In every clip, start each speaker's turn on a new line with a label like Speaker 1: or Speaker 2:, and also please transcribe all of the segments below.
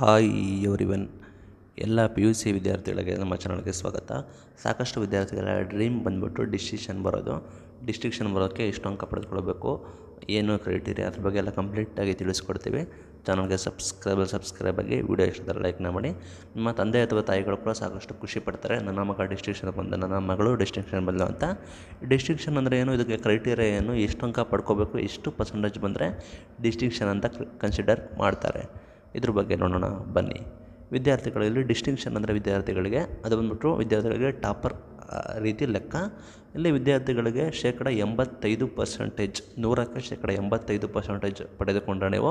Speaker 1: hi everyone ಎಲ್ಲ P U C ವಿದ್ಯಾರ್ಥಿಗಳಿಗೆ ನಮ್ಮ ಚಾನಲ್ಗೆ ಸ್ವಾಗತ ಸಾಕಷ್ಟು ವಿದ್ಯಾರ್ಥಿಗಳ ಡ್ರೀಮ್ ಬಂದ್ಬಿಟ್ಟು ಡಿಸ್ಟಿಕ್ಷನ್ ಬರೋದು ಡಿಸ್ಟಿಕ್ಷನ್ ಬರೋಕ್ಕೆ ಎಷ್ಟು ಅಂಕ ಪಡೆದುಕೊಳ್ಬೇಕು ಏನು ಕ್ರೈಟೀರಿಯಾ ಅದ್ರ ಬಗ್ಗೆ ಎಲ್ಲ ಕಂಪ್ಲೀಟಾಗಿ ತಿಳಿಸ್ಕೊಡ್ತೀವಿ ಚಾನಲ್ಗೆ ಸಬ್ಸ್ಕ್ರೈಬ್ ಸಬ್ಸ್ಕ್ರೈಬ್ ಆಗಿ ವಿಡಿಯೋ ಲೈಕ್ ಲೈಕ್ನ ಮಾಡಿ ನಿಮ್ಮ ತಂದೆ ಅಥವಾ ತಾಯಿಗಳು ಕೂಡ ಸಾಕಷ್ಟು ಖುಷಿ ಪಡ್ತಾರೆ ನನ್ನ ಮಗ ಡಿಸ್ಟಿಕ್ಷನ್ ಬಂದ ನನ್ನ ಮಗಳು ಡಿಸ್ಟಿಕ್ಷನ್ ಬಂದಳು ಅಂತ ಡಿಸ್ಟಿಕ್ಷನ್ ಅಂದರೆ ಏನು ಇದಕ್ಕೆ ಕ್ರೈಟೀರಿಯಾ ಏನು ಎಷ್ಟು ಅಂಕ ಪಡ್ಕೋಬೇಕು ಎಷ್ಟು ಪರ್ಸೆಂಟೇಜ್ ಬಂದರೆ ಡಿಸ್ಟಿಕ್ಷನ್ ಅಂತ ಕನ್ಸಿಡರ್ ಮಾಡ್ತಾರೆ ಇದ್ರ ಬಗ್ಗೆ ನೋಡೋಣ ಬನ್ನಿ ವಿದ್ಯಾರ್ಥಿಗಳಲ್ಲಿ ಡಿಸ್ಟಿಂಕ್ಷನ್ ಅಂದರೆ ವಿದ್ಯಾರ್ಥಿಗಳಿಗೆ ಅದು ಬಂದುಬಿಟ್ಟು ವಿದ್ಯಾರ್ಥಿಗಳಿಗೆ ಟಾಪರ್ ರೀತಿ ಲೆಕ್ಕ ಇಲ್ಲಿ ವಿದ್ಯಾರ್ಥಿಗಳಿಗೆ ಶೇಕಡ ಎಂಬತ್ತೈದು ಪರ್ಸೆಂಟೇಜ್ ನೂರಕ್ಕೆ ಶೇಕಡ ಎಂಬತ್ತೈದು ಪರ್ಸೆಂಟೇಜ್ ಪಡೆದುಕೊಂಡ ನೀವು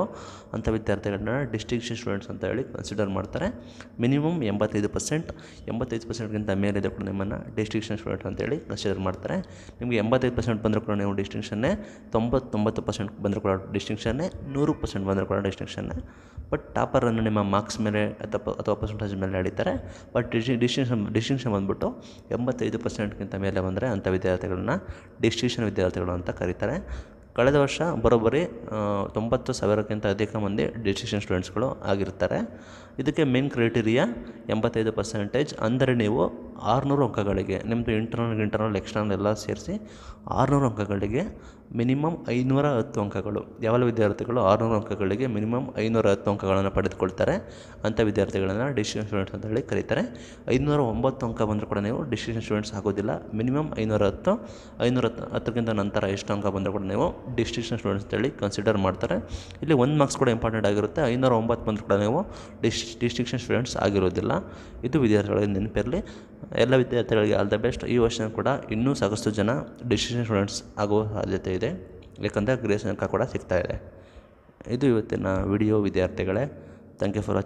Speaker 1: ಅಂಥ ವಿದ್ಯಾರ್ಥಿಗಳನ್ನ ಡಿಸ್ಟಿಂಕ್ಷನ್ ಸ್ಟೂಡೆಂಟ್ಸ್ ಅಂತ ಹೇಳಿ ಕನ್ಸಿಡರ್ ಮಾಡ್ತಾರೆ ಮಿನಿಮಮ್ ಎಂಬತ್ತೈದು ಪರ್ಸೆಂಟ್ ಎಂಬತ್ತೈದು ಪರ್ಸೆಂಟ್ಗಿಂತ ಮೇಲೆ ಮೇಲಿದೆ ಕೂಡ ನಿಮ್ಮನ್ನು ಡಿಸ್ಟಿಂಕ್ಷನ್ ಸ್ಟೂಡೆಂಟ್ ಅಂತೇಳಿ ಕನ್ಸಿಡರ್ ಮಾಡ್ತಾರೆ ನಿಮಗೆ ಎಂಬತ್ತೈದು ಪರ್ಸೆಂಟ್ ಬಂದರೂ ಕೂಡ ನೀವು ಡಿಸ್ಟಿಂಕ್ಷನ್ನೇ ತೊಂಬತ್ತೊಂಬತ್ತು ಪರ್ಸೆಂಟ್ ಬಂದರೂ ಕೂಡ ಡಿಸ್ಟಿಂಕ್ಷನ್ನೇ ನೂರು ಪರ್ಸೆಂಟ್ ಬಂದರೂ ಕೂಡ ಡಿಸ್ಟಿಂಕ್ಷನ್ನೇ ಬಟ್ ಟಾಪರನ್ನು ನಿಮ್ಮ ಮಾರ್ಕ್ಸ್ ಮೇಲೆ ಅಥವಾ ಅಥವಾ ಪರ್ಸೆಂಟೇಜ್ ಮೇಲೆ ನಡೀತಾರೆ ಬಟ್ ಡಿಸ್ಟಿಂಕ್ಷನ್ ಡಿಸ್ಟಿಂಕ್ಷನ್ ಬಂದ್ಬಿಟ್ಟು ಎಂಬತ್ತೈದು ಪರ್ಸೆಂಟ್ಗಿಂತ ಮೇಲೆ ಬಂದರೆ ಅಂತ ಅಂಥ ವಿದ್ಯಾರ್ಥಿಗಳನ್ನ ಡಿಸ್ಟಿಷನ್ ವಿದ್ಯಾರ್ಥಿಗಳು ಅಂತ ಕರೀತಾರೆ ಕಳೆದ ವರ್ಷ ಬರೋಬ್ಬರಿ ತೊಂಬತ್ತು ಸಾವಿರಕ್ಕಿಂತ ಅಧಿಕ ಮಂದಿ ಡಿಸ್ಟಿಷನ್ ಸ್ಟೂಡೆಂಟ್ಸ್ಗಳು ಆಗಿರ್ತಾರೆ ಇದಕ್ಕೆ ಮೇನ್ ಕ್ರೈಟೀರಿಯಾ ಎಂಬತ್ತೈದು ಪರ್ಸೆಂಟೇಜ್ ಅಂದರೆ ನೀವು ಆರುನೂರು ಅಂಕಗಳಿಗೆ ನಿಮ್ಮದು ಇಂಟರ್ನಲ್ ಇಂಟರ್ನಲ್ ಎಕ್ಸ್ಟರ್ನಲ್ ಎಲ್ಲ ಸೇರಿಸಿ ಆರುನೂರು ಅಂಕಗಳಿಗೆ ಮಿನಿಮಮ್ ಐನೂರ ಹತ್ತು ಅಂಕಗಳು ಯಾವೆಲ್ಲ ವಿದ್ಯಾರ್ಥಿಗಳು ಆರುನೂರು ಅಂಕಗಳಿಗೆ ಮಿನಿಮಮ್ ಐನೂರ ಹತ್ತು ಅಂಕಗಳನ್ನು ಪಡೆದುಕೊಳ್ತಾರೆ ಅಂಥ ವಿದ್ಯಾರ್ಥಿಗಳನ್ನು ಡಿಸ್ಟಿಂಕ್ಷನ್ ಸ್ಟೂಡೆಂಟ್ಸ್ ಅಂತ ಹೇಳಿ ಕರೀತಾರೆ ಐನೂರ ಒಂಬತ್ತು ಅಂಕ ಬಂದರೂ ಕೂಡ ನೀವು ಡಿಸ್ಟಿಕ್ಷನ್ ಸ್ಟೂಡೆಂಟ್ಸ್ ಆಗೋದಿಲ್ಲ ಮಿನಿಮಮ್ ಐನೂರ ಹತ್ತು ಐನೂರ ಹತ್ತು ಹತ್ತಕ್ಕಿಂತ ನಂತರ ಎಷ್ಟು ಅಂಕ ಬಂದರೂ ಕೂಡ ನೀವು ಡಿಸ್ಟಿಷನ್ ಸ್ಟೂಡೆಂಟ್ಸ್ ಹೇಳಿ ಕನ್ಸಿಡರ್ ಮಾಡ್ತಾರೆ ಇಲ್ಲಿ ಒಂದು ಮಾರ್ಕ್ಸ್ ಕೂಡ ಇಂಪಾರ್ಟೆಂಟ್ ಆಗಿರುತ್ತೆ ಐನೂರ ಒಂಬತ್ತು ಬಂದರೂ ಕೂಡ ನೀವು ಡಿಸ್ ಡಿಸ್ಟಿಂಕ್ಷನ್ ಸ್ಟೂಡೆಂಟ್ಸ್ ಆಗಿರೋದಿಲ್ಲ ಇದು ವಿದ್ಯಾರ್ಥಿಗಳಿಗೆ ನೆನಪಿರಲಿ ಎಲ್ಲ ವಿದ್ಯಾರ್ಥಿಗಳಿಗೆ ಆಲ್ ದ ಬೆಸ್ಟ್ ಈ ವರ್ಷನೂ ಕೂಡ ಇನ್ನೂ ಸಾಕಷ್ಟು ಜನ ಡಿಸಿಷನ್ ಸ್ಟೂಡೆಂಟ್ಸ್ ಆಗುವ ಸಾಧ್ಯತೆ ಇದೆ ಯಾಕಂದರೆ ಗ್ರೇಸ್ ಅಂಕ ಕೂಡ ಇದೆ ಇದು ಇವತ್ತಿನ ವಿಡಿಯೋ ವಿದ್ಯಾರ್ಥಿಗಳೇ ಥ್ಯಾಂಕ್ ಯು ಫಾರ್ ವಾಚಿಂಗ್